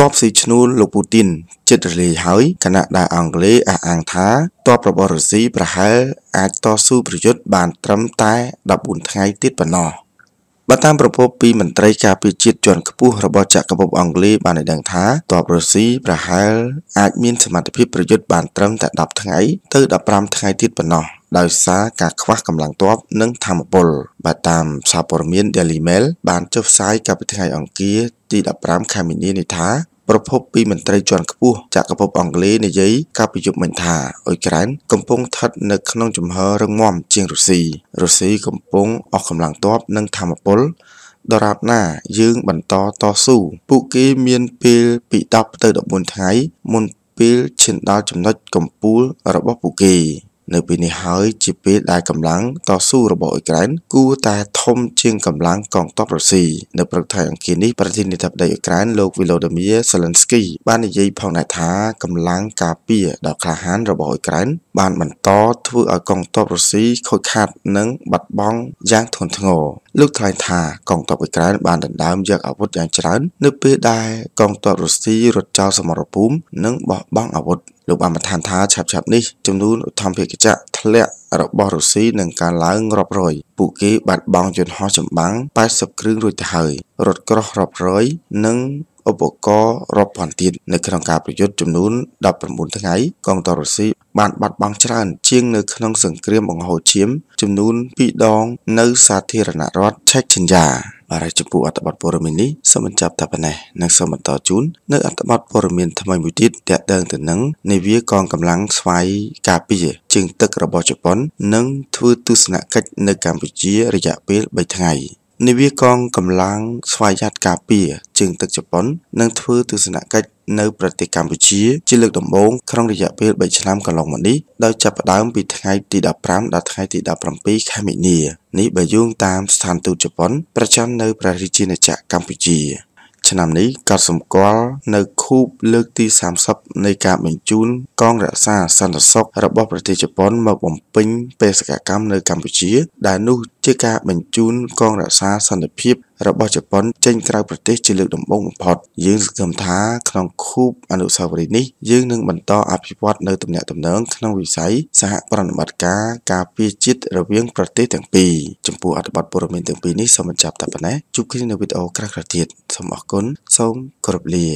ទ័ពស៊ីឈ្នួលលោកពូទីនចិត្តរលាយហើយគណៈដែលអង់គ្លេសអះអាងថាទ័ពរបស់រុស្ស៊ីប្រហែលអាចតស៊ូប្រយុទ្ធបានត្រឹមតែ14ថ្ងៃទៀតប៉ុណ្ណោះបើតាមប្រពន្ធពីមន្ត្រីការពារជាតិជាន់ខ្ពស់របស់ចក្រភពអង់គ្លេសបានឲ្យដឹងថាទ័ពរុស្ស៊ីប្រហែលអាចមានសមត្ថភាពប្រយុទ្ធបានត្រឹមតែ10ថ្ងៃទៅ15ថ្ងៃទៀតប៉ុណ្ណោះដោយសារការខ្វះកម្លាំងទ័ពនិងធម្មពលបាទតាមសារព័ត៌មាន Daily Mail បានចុះផ្សាយកាលពីថ្ងៃអង្គារទី15ខែមីនានេះថាប្រភពពីមន្ត្រីជាន់ខ្ពស់ចក្រភពអង់គ្លេសនិយាយកាលពីយប់មិញថាអ៊ុយក្រែនកំពុងស្ថិតនៅក្នុងជំហររឹងមាំជាងរុស្ស៊ីរុស្ស៊ីកំពុងអស់កម្លាំងទ័ពនិងធម្មពលដរាបណាយើងបន្តតស៊ូពួកគេមានពេលពី10ទៅ14ថ្ងៃមុនពេលឈានដល់ចំណុចកំពូលរបស់ពួកគេនៅពេលនេះហើយជាពេលដែលកម្លាំងតស៊ូរបស់អ៊ុយក្រែនគួរតែធំជាងកម្លាំងកងទ័ពរុស្ស៊ីនៅព្រឹកថ្ងៃអង្គារនេះប្រធានាធិបតីអ៊ុយក្រែនលោក Volodymyr Zelensky បាននិយាយផងដែរថាកម្លាំងការពារដ៏ក្លាហានរបស់អ៊ុយក្រែនបានបន្តធ្វើឲ្យកងទ័ពរុស្ស៊ីខូចខាតនិងបាត់បង់យ៉ាងធ្ងន់ធ្ងរលោកថ្លែងថាកងទ័ពអ៊ុយក្រែនបានដណ្ដើមយកអាវុធយ៉ាងច្រើននៅពេលដែលកងទ័ពរុស្ស៊ីរត់ចោលសមរភូមិនិងបោះបង់អាវុធលោកបានបន្ថែមថាឆាប់ឆាប់នេះចំនួនឧទ្ធម្ភាគចៈធ្លាក់របស់រុស្ស៊ីនឹងកើនឡើងរាប់រយ ពួកគេបាត់បង់យន្តហោះចម្បាំង80គ្រឿងរួចទៅហើយរថក្រោះរាប់រយនិងឧបករណ៍រាប់ពាន់ទៀតនៅក្នុងការប្រយុទ្ធចំនួន19ថ្ងៃកងទ័ពរុស្ស៊ីបានបាត់បង់ច្រើនជាងនៅក្នុងសង្គ្រាមបង្ហូរឈាម ចំនួន2ដងនៅសាធារណរដ្ឋឆេកឈិនយ៉ាបាទហើយចំពោះអត្ថបទព័ត៌មាននេះសូមបញ្ចប់តែប៉ុណ្ណេះនិងសូមបន្តជូននៅអត្ថបទព័ត៌មានថ្មីមួយទៀតតាក់ទងទៅនឹងនាវាកងកម្លាំងស្វ័យការពារជើងទឹករបស់ជប៉ុននិងធ្វើទស្សនកិច្ចនៅកម្ពុជារយៈពេល3ថ្ងៃនាវាកងកម្លាំងស្វយ័តការពារជើងទឹកជប៉ុននឹងធ្វើទស្សនកិច្ចនៅប្រទេសកម្ពុជាជាលើកដំបូងក្នុងរយៈពេល3ឆ្នាំកន្លងមកនេះដោយចាប់ផ្ដើម ពីថ្ងៃទី15ដល់ថ្ងៃទី17ខែមិនិនានេះបើយោងតាមស្ថានទូតជប៉ុន ប្រចាំនៅព្រះរាជាណាចក្រកម្ពុជា ឆ្នាំនេះក៏សម្គាល់នៅខូបលើកទី30នៃការបញ្ជូន កងរក្សាសន្តិសុខរបស់ប្រទេសជប៉ុនមកបំពេញបេសកកម្មនៅកម្ពុជាដែលនោះជាការបញ្ជូនកងរក្សាសន្តិភាពរបស់ជប៉ុនចេញក្រៅប្រទេសជាលើកដំបូងបំផុតយើងសង្ឃឹមថាក្នុងខូបអនុស្សាវរីយ៍នេះយើងនឹងបន្តអភិវឌ្ឍនៅទំនាក់ទំនងក្នុងវិស័យសហប្រតិបត្តិការការពារជាតិរវាងប្រទេសទាំងពីរចំពោះអត្ថបទព័ត៌មានទាំងពីរនេះសូមបញ្ចប់តែប៉ុណ្ណេះជួបគ្នានៅវីដេអូក្រោយៗទៀតសូមអរគុណសូមគោរពលា